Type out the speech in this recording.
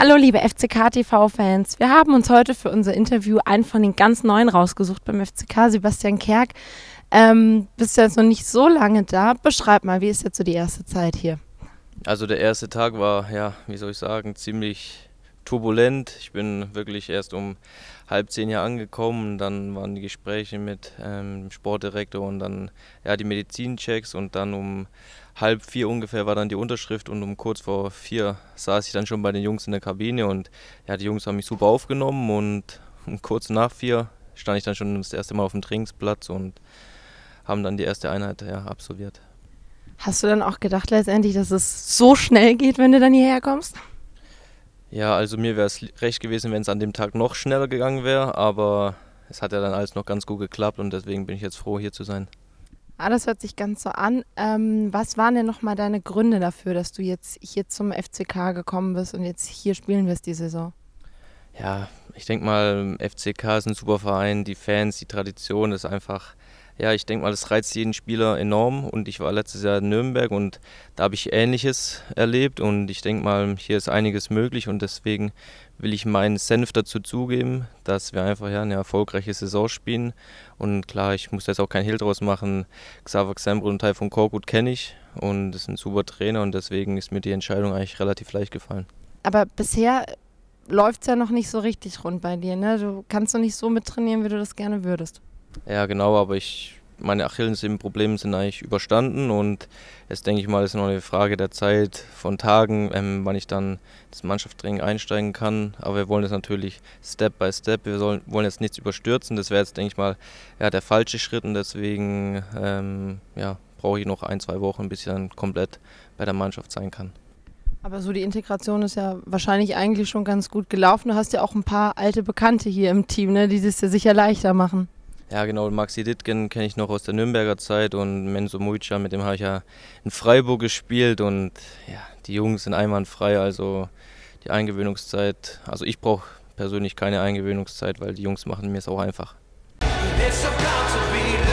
Hallo liebe FCK TV-Fans, wir haben uns heute für unser Interview einen von den ganz Neuen rausgesucht beim FCK, Sebastian Kerk. Ähm, bist du jetzt noch nicht so lange da. Beschreib mal, wie ist jetzt so die erste Zeit hier? Also der erste Tag war, ja, wie soll ich sagen, ziemlich turbulent. Ich bin wirklich erst um halb zehn hier angekommen. Dann waren die Gespräche mit ähm, dem Sportdirektor und dann ja, die Medizinchecks. Und dann um halb vier ungefähr war dann die Unterschrift. Und um kurz vor vier saß ich dann schon bei den Jungs in der Kabine. Und ja, die Jungs haben mich super aufgenommen. Und um kurz nach vier stand ich dann schon das erste Mal auf dem Trainingsplatz und haben dann die erste Einheit ja, absolviert. Hast du dann auch gedacht letztendlich, dass es so schnell geht, wenn du dann hierher kommst? Ja, also mir wäre es recht gewesen, wenn es an dem Tag noch schneller gegangen wäre, aber es hat ja dann alles noch ganz gut geklappt und deswegen bin ich jetzt froh, hier zu sein. Ah, das hört sich ganz so an. Ähm, was waren denn nochmal deine Gründe dafür, dass du jetzt hier zum FCK gekommen bist und jetzt hier spielen wirst die Saison? Ja, ich denke mal, FCK ist ein super Verein, die Fans, die Tradition ist einfach ja, ich denke mal, das reizt jeden Spieler enorm. Und ich war letztes Jahr in Nürnberg und da habe ich Ähnliches erlebt. Und ich denke mal, hier ist einiges möglich und deswegen will ich meinen Senf dazu zugeben, dass wir einfach ja, eine erfolgreiche Saison spielen. Und klar, ich muss jetzt auch kein Hehl draus machen. Xaver Xembro und von Korkut kenne ich und das ist ein super Trainer und deswegen ist mir die Entscheidung eigentlich relativ leicht gefallen. Aber bisher läuft es ja noch nicht so richtig rund bei dir. Ne? Du kannst noch nicht so mittrainieren, wie du das gerne würdest. Ja, genau, aber ich meine Achillessehnenprobleme sind eigentlich überstanden und jetzt denke ich mal, ist noch eine Frage der Zeit von Tagen, ähm, wann ich dann das Mannschaftstraining einsteigen kann. Aber wir wollen das natürlich Step by Step. Wir sollen, wollen jetzt nichts überstürzen. Das wäre jetzt, denke ich mal, ja, der falsche Schritt und deswegen ähm, ja, brauche ich noch ein, zwei Wochen, bis ich dann komplett bei der Mannschaft sein kann. Aber so die Integration ist ja wahrscheinlich eigentlich schon ganz gut gelaufen. Du hast ja auch ein paar alte Bekannte hier im Team, ne, die es dir sicher leichter machen. Ja, genau, Maxi Dittgen kenne ich noch aus der Nürnberger Zeit und Menzo Muica, mit dem habe ich ja in Freiburg gespielt und ja, die Jungs sind einwandfrei, also die Eingewöhnungszeit, also ich brauche persönlich keine Eingewöhnungszeit, weil die Jungs machen mir es auch einfach. It's about to be